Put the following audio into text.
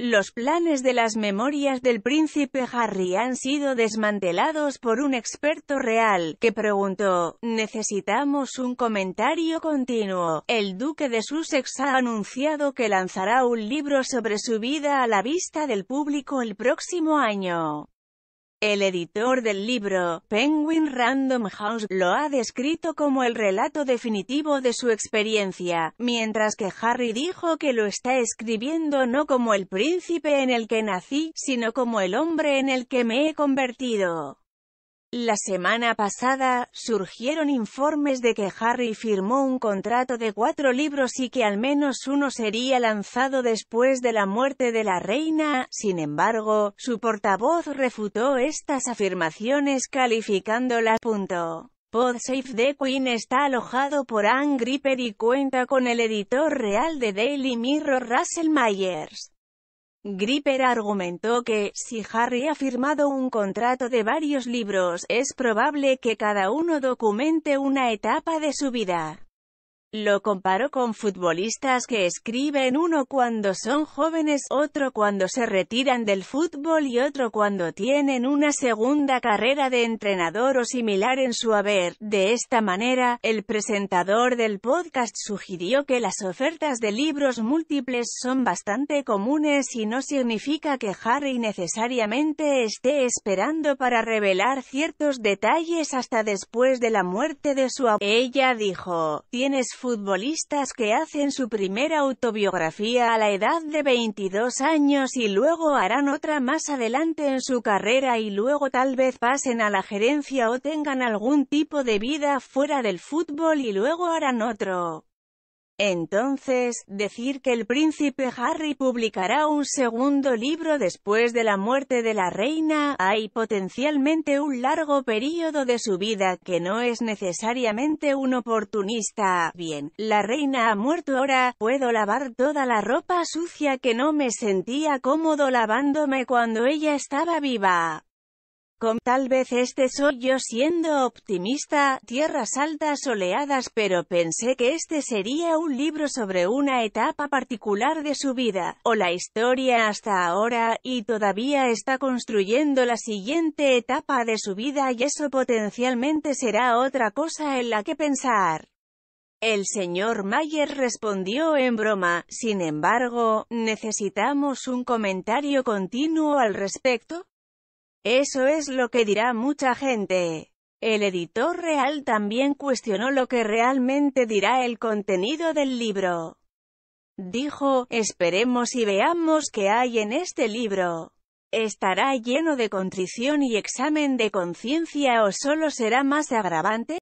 Los planes de las memorias del príncipe Harry han sido desmantelados por un experto real, que preguntó, necesitamos un comentario continuo. El duque de Sussex ha anunciado que lanzará un libro sobre su vida a la vista del público el próximo año. El editor del libro, Penguin Random House, lo ha descrito como el relato definitivo de su experiencia, mientras que Harry dijo que lo está escribiendo no como el príncipe en el que nací, sino como el hombre en el que me he convertido. La semana pasada, surgieron informes de que Harry firmó un contrato de cuatro libros y que al menos uno sería lanzado después de la muerte de la reina, sin embargo, su portavoz refutó estas afirmaciones calificándolas. Podsafe the Queen está alojado por Anne Gripper y cuenta con el editor real de Daily Mirror Russell Myers. Gripper argumentó que, si Harry ha firmado un contrato de varios libros, es probable que cada uno documente una etapa de su vida. Lo comparó con futbolistas que escriben uno cuando son jóvenes, otro cuando se retiran del fútbol y otro cuando tienen una segunda carrera de entrenador o similar en su haber. De esta manera, el presentador del podcast sugirió que las ofertas de libros múltiples son bastante comunes y no significa que Harry necesariamente esté esperando para revelar ciertos detalles hasta después de la muerte de su abuela. Ella dijo, tienes futbolistas que hacen su primera autobiografía a la edad de 22 años y luego harán otra más adelante en su carrera y luego tal vez pasen a la gerencia o tengan algún tipo de vida fuera del fútbol y luego harán otro. Entonces, decir que el príncipe Harry publicará un segundo libro después de la muerte de la reina, hay potencialmente un largo periodo de su vida que no es necesariamente un oportunista. Bien, la reina ha muerto ahora, puedo lavar toda la ropa sucia que no me sentía cómodo lavándome cuando ella estaba viva. Tal vez este soy yo siendo optimista, tierras altas oleadas pero pensé que este sería un libro sobre una etapa particular de su vida, o la historia hasta ahora, y todavía está construyendo la siguiente etapa de su vida y eso potencialmente será otra cosa en la que pensar. El señor Mayer respondió en broma, sin embargo, ¿necesitamos un comentario continuo al respecto? Eso es lo que dirá mucha gente. El editor real también cuestionó lo que realmente dirá el contenido del libro. Dijo, esperemos y veamos qué hay en este libro. ¿Estará lleno de contrición y examen de conciencia o solo será más agravante?